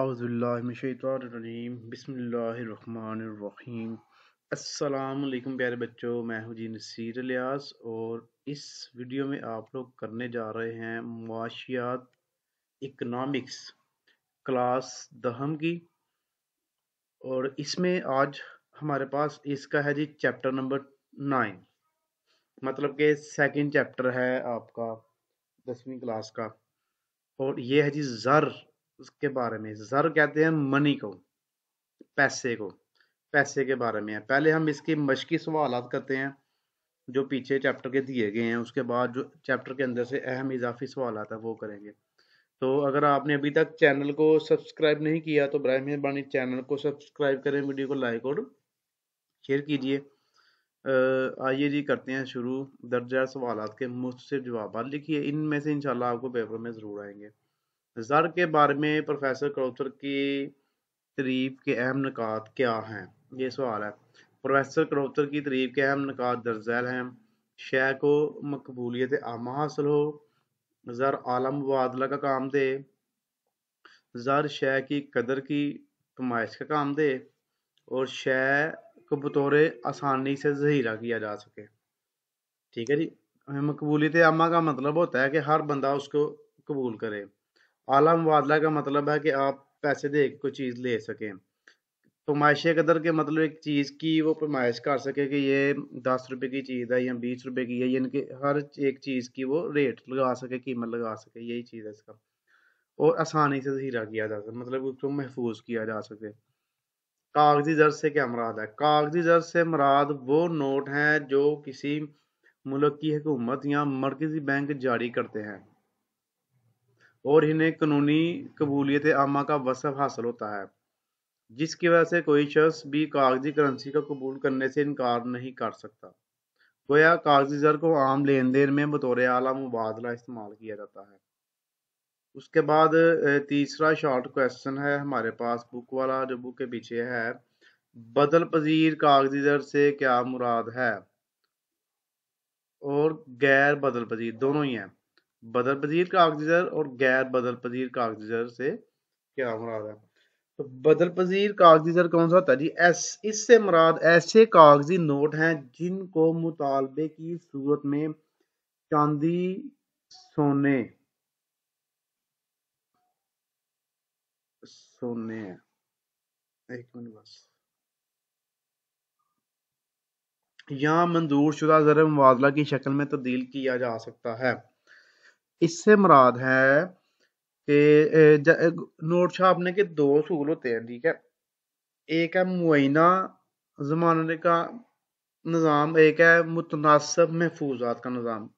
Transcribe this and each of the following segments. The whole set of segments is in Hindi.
अज़बिल्लिम बसमीम अल्लाम प्यारे बच्चों मैं हूँ जी नसीर लियास और इस वीडियो में आप लोग करने जा रहे हैं माशियात इकनॉमिक्स क्लास दहम की और इसमें आज हमारे पास इसका है जी चैप्टर नंबर नाइन मतलब के सेकंड चैप्टर है आपका दसवीं क्लास का और ये है जी ज़र उसके बारे में जर कहते हैं मनी को पैसे को पैसे के बारे में है पहले हम इसके मशकी सवाल करते हैं जो पीछे चैप्टर के दिए गए हैं उसके बाद जो चैप्टर के अंदर से अहम इजाफी सवाल आता है वो करेंगे तो अगर आपने अभी तक चैनल को सब्सक्राइब नहीं किया तो बर मेहरबानी चैनल को सब्सक्राइब करें वीडियो को लाइक और शेयर कीजिए आइए जी करते हैं शुरू दर्जा सवाल के मुफ्त से जवाब लिखिए इनमें से इनशाला आपको पेपर में ज़रूर आएंगे ज़र के बारे में प्रोफेसर कलौतर की तरीफ के अहम नकात क्या हैं ये सवाल है प्रोफेसर कलौतर की तरीफ के अहम नकात दर्जैल हैं शह को मकबूलीत आमा हासिल हो ज़र आलम मुबादला का काम दे ज़र शह की कदर की कमाइश का काम दे और शह को बतौर आसानी से जहीरा किया जा सके ठीक है जी मकबूलीत आमा का मतलब होता है कि हर बंदा उसको कबूल करे आला मुबादला का मतलब है कि आप पैसे दे कोई चीज़ ले सकें पैमाइश कदर के मतलब एक चीज़ की वो पैमाइश कर सके कि ये दस रुपये की चीज़ है या बीस रुपये की है यानी कि हर एक चीज़ की वो रेट लगा सके कीमत लगा सके यही चीज़ है इसका और आसानी से जीरा किया जा सके मतलब उसको महफूज किया जा सके कागजी जर से क्या मराद है कागजी जर से मराद वो नोट हैं जो किसी मुल्क की हुकूमत या मरकजी बैंक जारी करते हैं और इन्हें कानूनी कबूलियत आमा का वसफ हासिल होता है जिसकी वजह से कोई शख्स भी कागजी करेंसी को कबूल करने से इनकार नहीं कर सकता गोया कागजी जर को आम लेन देन में बतौर आला मुबादला इस्तेमाल किया जाता है उसके बाद तीसरा शॉर्ट क्वेश्चन है हमारे पास बुक वाला जो बुक के पीछे है बदल पजीर कागजी दर से क्या मुराद है और गैर बदल पजीर दोनों ही हैं बदल पजीर कागजर और गैर बदल पजीर कागजर से क्या मुराद है तो बदल पजीर कागजीजर कौन सा होता है जी एस इससे मुराद ऐसे कागजी नोट हैं जिनको मुतालबे की सूरत में चांदी सोने सोने एक मिनट बस या मंजूर शुदा जर मुबादला की शक्ल में तब्दील किया जा सकता है इससे मुराद है कि नोट छापने के दो असूल होते हैं ठीक है एक है मुआना जमाने का निज़ाम एक है मुतनासब महफूजात का निज़ाम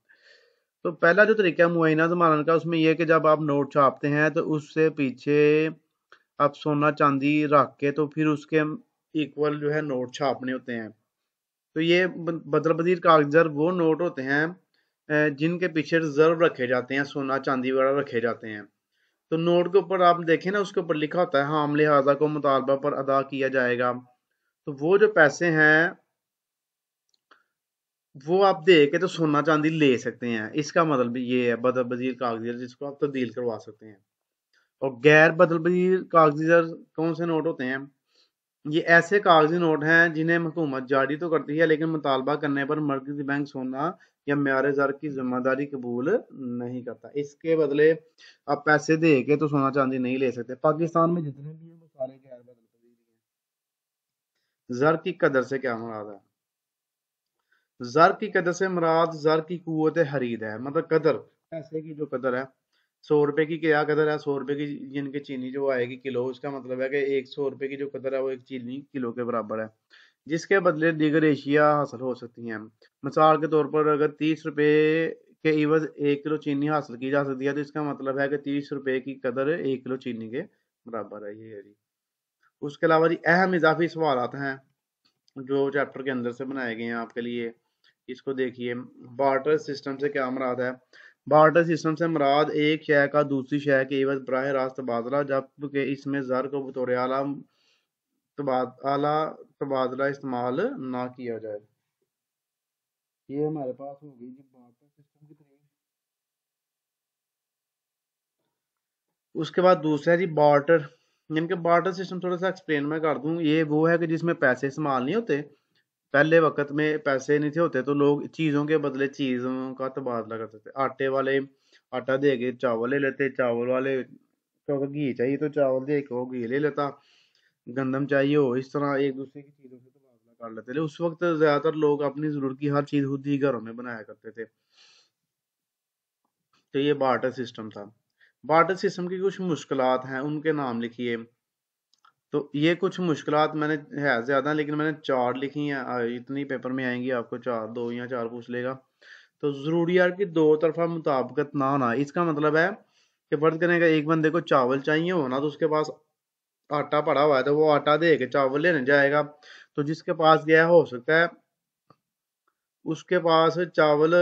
तो पहला जो तरीका है मुआना जमाने का उसमें यह कि जब आप नोट छापते हैं तो उससे पीछे आप सोना चांदी रख के तो फिर उसके इक्वल जो है नोट छापने होते हैं तो ये बदल बदीर कागजर वो नोट होते हैं जिनके पीछे रिजर्व रखे जाते हैं सोना चांदी वगैरह रखे जाते हैं तो नोट के ऊपर आप देखें ना उसके ऊपर लिखा होता है हाम लिहाजा को मुतालबा पर अदा किया जाएगा तो वो जो पैसे हैं वो आप दे के तो सोना चांदी ले सकते हैं इसका मतलब ये है बदल बजीर कागज जिसको आप तब्दील करवा सकते हैं और गैर बदल बजीर कागजीर कौन से नोट होते हैं ये ऐसे कागजी नोट हैं जिन्हें हुकूमत जारी तो करती है लेकिन मुतालबा करने पर मरकजी बैंक सोना या म्यार जर की जिम्मेदारी कबूल नहीं करता इसके बदले आप पैसे दे के तो सोना चांदी नहीं ले सकते पाकिस्तान में जितने भी हैं वो सारे गैर बदल जर की कदर से क्या मुराद है जर की कदर से मुराद जर की कुत हरीद है मतलब कदर पैसे की जो कदर है सौ रुपये की क्या कदर है सौ रुपये की जिनकी चीनी जो आएगी किलो उसका मतलब है कि एक सौ रुपये की जो कदर है वो एक चीनी किलो के बराबर है जिसके बदले दीगर एशिया हासिल हो सकती हैं मिसाल के तौर पर अगर तीस रुपये के इवज एक किलो चीनी हासिल की जा सकती है तो इसका मतलब है कि तीस रुपये की कदर एक किलो चीनी के बराबर है ये जी उसके अलावा जी अहम इजाफी सवाल हैं जो चैप्टर के अंदर से बनाए गए हैं आपके लिए इसको देखिए बार्टर सिस्टम से क्या मराद है बार्टर सिस्टम से मराद एक शह का दूसरी शह के एवज बरह रास्त तबादला जबकि इसमें ज़र को बतौर आला तबादला तबादला इस्तेमाल ना किया जाए ये हमारे पास हो गई बार्टर सिस्टम की तरीके उसके बाद दूसरा है जी बार्टर यानी कि बार्टर सिस्टम थोड़ा सा एक्सप्लेन मैं कर दूं ये वो है कि जिसमें पैसे इस्तेमाल नहीं होते पहले वक्त में पैसे नहीं थे होते तो लोग चीज़ों के बदले चीज़ों का तबादला करते थे आटे वाले आटा दे के चावल ले लेते चावल वाले को तो घी चाहिए तो चावल दे के वो घी ले लेता गंदम चाहिए हो इस तरह एक दूसरे की चीज़ों से तबादला कर लेते उस वक्त ज़्यादातर लोग अपनी ज़रूरत की हर चीज़ खुद ही घरों में बनाया करते थे तो ये बाटर सिस्टम था बाटर सिस्टम की कुछ मुश्किल हैं उनके नाम लिखिए तो ये कुछ मुश्किल मैंने है ज़्यादा लेकिन मैंने चार लिखी हैं इतनी पेपर में आएंगी आपको चार दो या चार पूछ लेगा तो यार कि दो तरफा मुताबकत ना होना इसका मतलब है कि फ़र्ज करें एक बंदे को चावल चाहिए होना तो उसके पास आटा पड़ा हुआ है तो वो आटा दे के चावल लेने जाएगा तो जिसके पास गया हो सकता है उसके पास चावल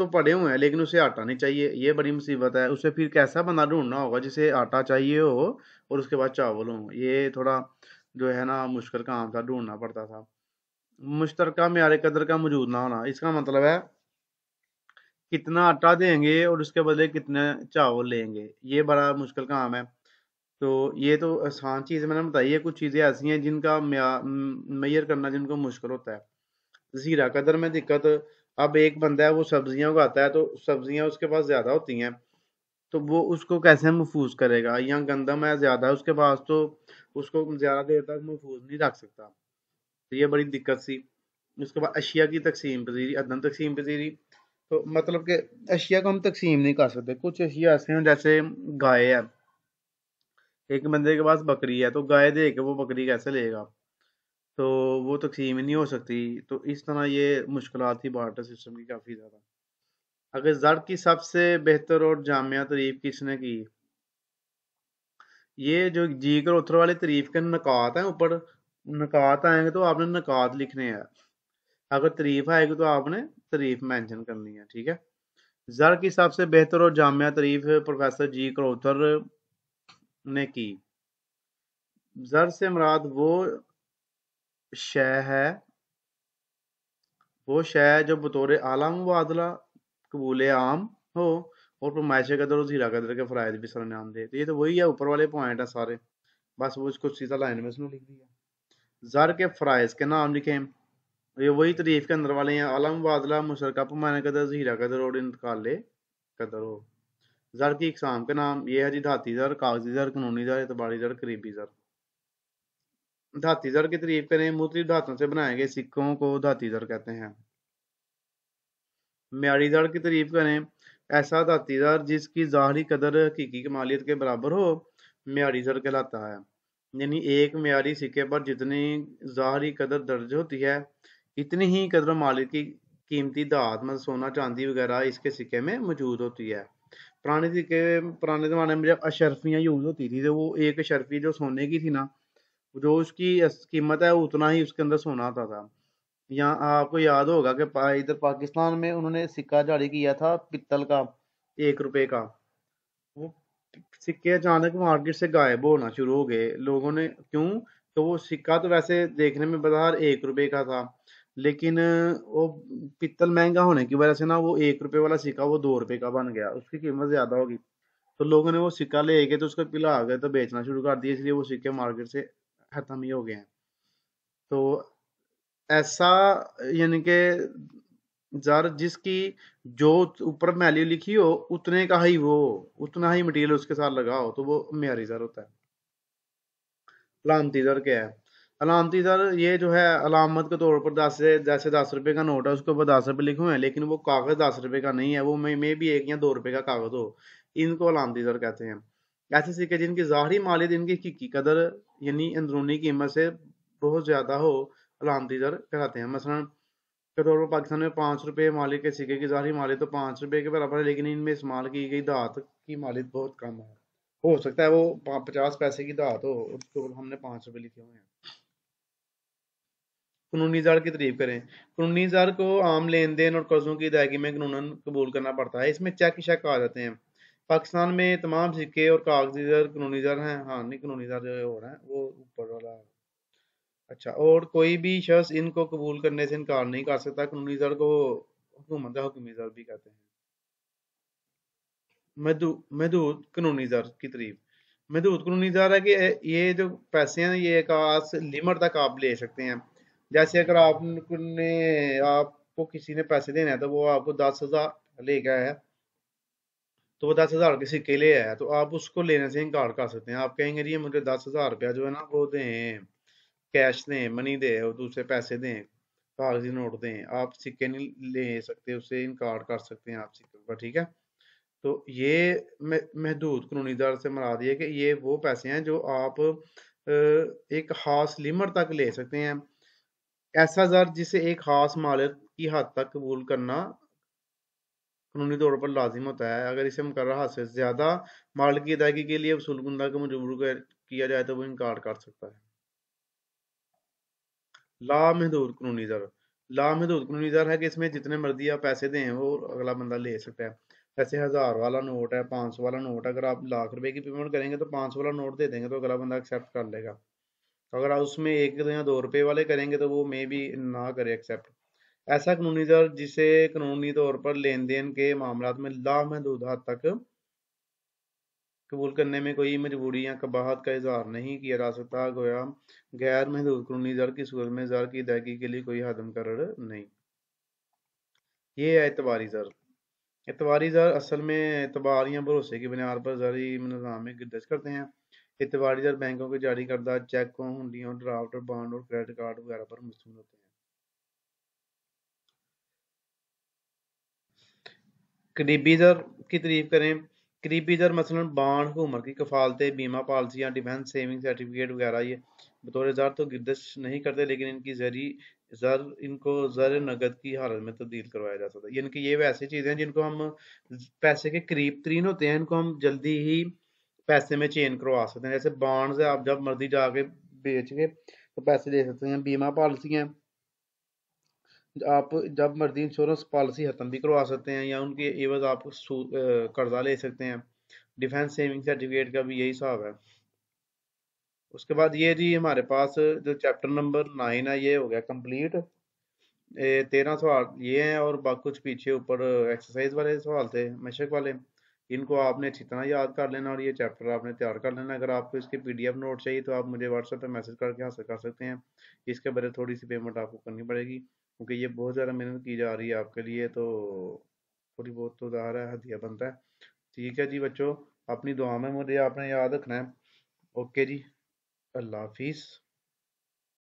तो पड़े हुए हैं लेकिन उसे आटा नहीं चाहिए ये बड़ी मुसीबत है उसे फिर कैसा बंदा ढूंढना होगा जिसे आटा चाहिए हो और उसके बाद चावल हो ये थोड़ा जो है ना मुश्किल काम था ढूंढना पड़ता था मुश्तर म्यारे कदर का मौजूद ना होना इसका मतलब है कितना आटा देंगे और उसके बदले कितने चावल लेंगे ये बड़ा मुश्किल काम है तो ये तो आसान चीज़ मैंने बताई है कुछ चीज़ें ऐसी हैं जिनका मैयर करना जिनको मुश्किल होता है ज़ीरा कदर में दिक्कत अब एक बंदा है वो सब्जियां उगाता है तो सब्जियां उसके पास ज़्यादा होती हैं तो वो उसको कैसे महफूज करेगा या गंदम है ज़्यादा उसके पास तो उसको ज़्यादा देर तक महफूज नहीं रख सकता तो ये बड़ी दिक्कत सी उसके बाद अशिया की तकसीम पजीरी अदम तकसीम पजीरी तो मतलब के अशिया को हम तकसीम नहीं कर सकते कुछ अशिया ऐसे हैं जैसे गाय है एक बंदे के पास बकरी है तो गाय दे के वो बकरी कैसे लेगा तो वो तकसीम तो ही नहीं हो सकती तो इस तरह ये मुश्किल थी बार्टर सिस्टम की काफ़ी ज़्यादा अगर ज़र की सबसे बेहतर और जामिया तरीफ किसने की ये जो जी कर उथर वाले तरीफ के नकात हैं ऊपर नकात आएंगे तो आपने नकात लिखने हैं अगर तरीफ आएगी तो आपने तरीफ मेंशन करनी है ठीक है ज़र की सबसे बेहतर और जामिया तरीफ प्रोफेसर जी करोथर ने की ज़र से मराद वो शय है वो शय जो बतौर आला मुबादला कबूल आम हो और पैमाइश कदर और जीरा कदर के फ़रायद भी सर नाम दे तो ये तो वही है ऊपर वाले पॉइंट है सारे बस वो इसको सीधा लाइन में लिख दिया ज़र के फरायज के नाम लिखे ये वही तरीफ के अंदर वाले हैं आला मुबादला मुशरका पैमाने कदर जीरा कदर और इंतकाल कदर हो ज़र की इकसाम के नाम ये है जी धाती ज़र कागजी ज़र कानूनी ज़र एतबारी ज़र करीबी ज़र धाती दर की तरीफ करें मुतलिफ धातुओं से बनाए गए सिक्कों को धाती जड़ कहते हैं म्यारी जड़ की तरीफ करें ऐसा धाती दर जिसकी ज़ाहरी कदर हकीकी कमालियत के बराबर हो म्यारी दर कहलाता है यानी एक म्यारी सिक्के पर जितनी ज़ाहरी कदर दर्ज होती है इतनी ही कदर मालिक की कीमती धात मतलब सोना चांदी वगैरह इसके सिक्के में मौजूद होती है पुराने सिक्के पुराने ज़माने में जब अशरफियाँ यूज़ होती थी तो वो एक अशरफी जो सोने की थी ना जो उसकी कीमत है उतना ही उसके अंदर सोना आता था यहाँ आपको याद होगा कि इधर पाकिस्तान में उन्होंने सिक्का जारी किया था पित्तल का एक रुपए का वो सिक्के अचानक मार्केट से गायब होना शुरू हो गए लोगों ने क्यों तो वो सिक्का तो वैसे देखने में बाजार एक रुपए का था लेकिन वो पित्तल महंगा होने की वजह से ना वो एक रुपए वाला सिक्का वो दो रुपए का बन गया उसकी कीमत ज्यादा होगी तो लोगों ने वो सिक्का ले गए तो उसको पिला गए तो बेचना शुरू कर दिया इसलिए वो सिक्के मार्केट से ख़त्म ही हो गए हैं तो ऐसा यानी के ज़र जिसकी जो ऊपर मैली लिखी हो उतने का ही वो उतना ही मटेरियल उसके साथ लगा हो तो वो म्यारी ज़र होता है अलामती ज़र क्या है अलामती ज़र ये जो है अलामत के तौर पर दस जैसे दस रुपए का नोट है उसके ऊपर दस रुपए लिखे हुए हैं लेकिन वो कागज़ दस रुपए का नहीं है वो मे मे भी एक या दो रुपए का कागज़ हो इनको अलामती ज़र कहते हैं ऐसे सिक्के जिनकी ज़ाहरी मालियत इनकी हकीकी कदर यानी अंदरूनी कीमत से बहुत ज़्यादा हो अलामती दर कराते हैं मसलन के तौर पर पाकिस्तान में पाँच रुपये मालिक के सिक्के की ज़ाहरी मालियत तो पाँच रुपये के बराबर है लेकिन इनमें इस्तेमाल की गई दात की मालियत बहुत कम है हो सकता है वो पचास पैसे की दात हो उसके ऊपर हमने पाँच रुपये लिखे हुए हैं कानूनी जार की तरीफ करें कानूनी जार को आम लेन देन और कर्जों की अदायगी में कानून कबूल करना पड़ता है इसमें चेक शेक आ जाते हैं पाकिस्तान में तमाम सिक्के और कागजी जर कानूनी जर हैं हाँ नहीं कानूनी जर जो और हैं वो ऊपर वाला अच्छा और कोई भी शख्स इनको कबूल करने से इनकार नहीं कर सकता कानूनी जर को हुकूमत का हुक्मी जर भी कहते हैं महदूद कानूनी जर की तरीब महदूद कानूनी जर है कि ये जो पैसे हैं ये एक लिमिट तक आप ले सकते हैं जैसे अगर आपने आपको किसी ने पैसे देने हैं तो वो आपको दस हज़ार लेके आया है तो वो दस हज़ार किसी के लिए है तो आप उसको लेने से इनकार कर सकते हैं आप कहेंगे जी मुझे दस हज़ार रुपया जो है ना वो दें कैश दें मनी दें और दूसरे पैसे दें कागजी नोट दें आप सिक्के नहीं ले सकते उससे इनकार कर सकते हैं आप सिक्के का ठीक है तो ये महदूद कानूनी दर से मरा दिए कि ये वो पैसे हैं जो आप एक खास लिमिट तक ले सकते हैं ऐसा जर जिसे एक खास मालिक की हद तक कबूल करना कानूनी तौर पर लाजिम होता है अगर इसे मुकर हाथ से ज़्यादा माल की अदायगी के लिए वसूल कुंदा को मजबूर किया जाए तो वो इनकार कर सकता है लामहदूद कानूनी दर लामहदूद कानूनी दर है कि इसमें जितने मर्जी आप पैसे दें वो अगला बंदा ले सकता है जैसे हज़ार वाला नोट है पाँच सौ वाला नोट अगर आप लाख रुपए की पेमेंट करेंगे तो पाँच सौ वाला नोट दे देंगे तो अगला बंदा एक्सेप्ट कर लेगा अगर आप उसमें एक या दो रुपए वाले करेंगे तो वो मे भी ना करे एक्सेप्ट ऐसा कानूनी दर जिसे कानूनी तौर पर लेन देन के मामला में लामहदूद हद तक कबूल करने में कोई मजबूरी या कबाहत का इजहार नहीं किया जा सकता गोया गैर महदूद कानूनी दर की सूरत में जर की अदायगी के लिए कोई हद मुकर नहीं ये है एतबारी जर एतबारी जर असल में एतबार या भरोसे की बुनियाद पर जरी निज़ाम में गिरदश करते हैं एतबारी जर बैंकों के जारी करदा चेकों हुंडियों ड्राफ्ट बॉन्ड और क्रेडिट कार्ड वगैरह पर मुश्तमिल होते हैं करीबी दर की तरीफ करें करीबी दर मसलन बाण हुकूमत की कफालते बीमा पॉलिसियाँ डिफेंस सेविंग सर्टिफिकेट वगैरह ये बतौर ज़र तो गिरदश नहीं करते लेकिन इनकी जरी ज़र इनको ज़र नगद की हालत में तब्दील तो करवाया जा सकता है यानी कि ये वैसे चीज़ें हैं जिनको हम पैसे के करीब तरीन होते हैं इनको हम जल्दी ही पैसे में चेंज करवा सकते हैं जैसे बॉन्ड्स है आप जब मर्जी जाके बेच के तो पैसे दे सकते हैं बीमा पॉलिसियाँ हैं आप जब मर्जी इंश्योरेंस पॉलिसी ख़त्म भी करवा सकते हैं या उनके एवज आप कर्जा ले सकते हैं डिफेंस सेविंग सर्टिफिकेट का भी यही हिसाब है उसके बाद ये जी हमारे पास जो चैप्टर नंबर नाइन है ये हो गया कंप्लीट तेरह सवाल ये हैं और बाकी कुछ पीछे ऊपर एक्सरसाइज वाले सवाल थे मशक वाले इनको आपने अच्छी तरह याद कर लेना और ये चैप्टर आपने तैयार कर लेना अगर आपको इसके पीडीएफ नोट चाहिए तो आप मुझे व्हाट्सएप पे मैसेज करके हासिल कर सकते हैं इसके बारे थोड़ी सी पेमेंट आपको करनी पड़ेगी क्योंकि ये बहुत ज़्यादा मेहनत की जा रही है आपके लिए तो थोड़ी बहुत तो रहा है हदिया बनता है ठीक है जी बच्चों अपनी दुआ में मुझे आपने याद रखना है ओके जी अल्लाह हाफिज़